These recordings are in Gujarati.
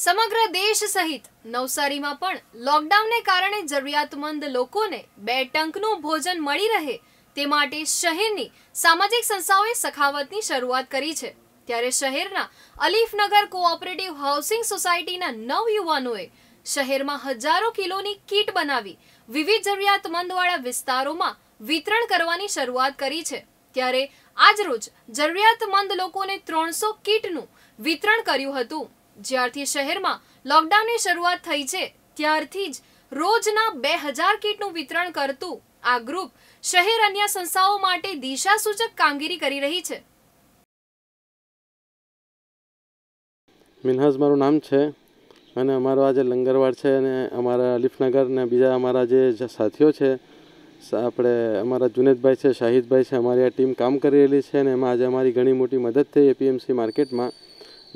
સમગ્ર દેશ સહિત નવસારીમાં પણ લોકડાઉનને કારણે જરૂરિયાતમંદ લોકોને બે ટંકનું ભોજન મળી રહે તે માટે શહેરની સામાજિક સંસ્થાઓએ સખાવતની શરૂઆત કરી છે ત્યારે શહેરના અલીફનગર કોઓપરેટિવ હાઉસિંગ સોસાયટીના નવ યુવાનોએ શહેરમાં હજારો કિલોની કીટ બનાવી વિવિધ જરૂરિયાતમંદવાળા વિસ્તારોમાં વિતરણ કરવાની શરૂઆત કરી છે ત્યારે આજરોજ જરૂરિયાતમંદ લોકોને ત્રણસો કીટનું વિતરણ કર્યું હતું જ્યારથી શહેરમાં લોકડાઉનની શરૂઆત થઈ છે ત્યારથી જ રોજના બે હજાર કીટનું વિતરણ કરતું આ ગ્રુપ શહેર અન્ય સંસ્થાઓ માટે દિશાસૂચક કામગીરી કરી રહી છે મિનહાઝ મારું નામ છે અને અમારો આ જે લંગરવાડ છે અને અમારા અલીફનગર ને બીજા અમારા જે સાથીઓ છે આપણે અમારા જુનેદભાઈ છે શાહિદભાઈ છે અમારી આ ટીમ કામ કરી રહેલી છે અને એમાં આજે અમારી ઘણી મોટી મદદ થઈ એપીએમસી માર્કેટમાં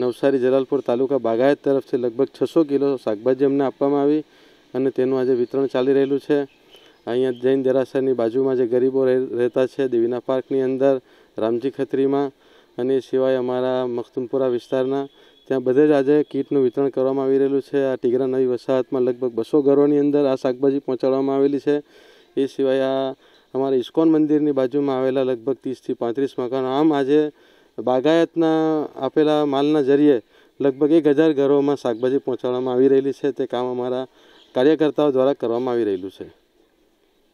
નવસારી જલાલપુર તાલુકા બાગાયત તરફથી લગભગ છસો કિલો શાકભાજી અમને આપવામાં આવી અને તેનું આજે વિતરણ ચાલી રહેલું છે અહીંયા જૈન દેરાસરની બાજુમાં જે ગરીબો રહેતા છે દેવીના પાર્કની અંદર રામજી ખત્રીમાં અને એ સિવાય અમારા મખતુમપુરા વિસ્તારના ત્યાં બધે જ આજે કીટનું વિતરણ કરવામાં આવી રહેલું છે આ ટીગરા નવી વસાહતમાં લગભગ બસો ઘરોની અંદર આ શાકભાજી પહોંચાડવામાં આવેલી છે એ સિવાય આ અમારા ઇસ્કોન મંદિરની બાજુમાં આવેલા લગભગ ત્રીસથી પાંત્રીસ મકાનો આમ આજે બાગાયતના આપેલા માલના જરીએ લગભગ એક હજાર ઘરોમાં શાકભાજી પહોંચાડવામાં આવી રહેલી છે તે કામ અમારા કાર્યકર્તાઓ દ્વારા કરવામાં આવી રહેલું છે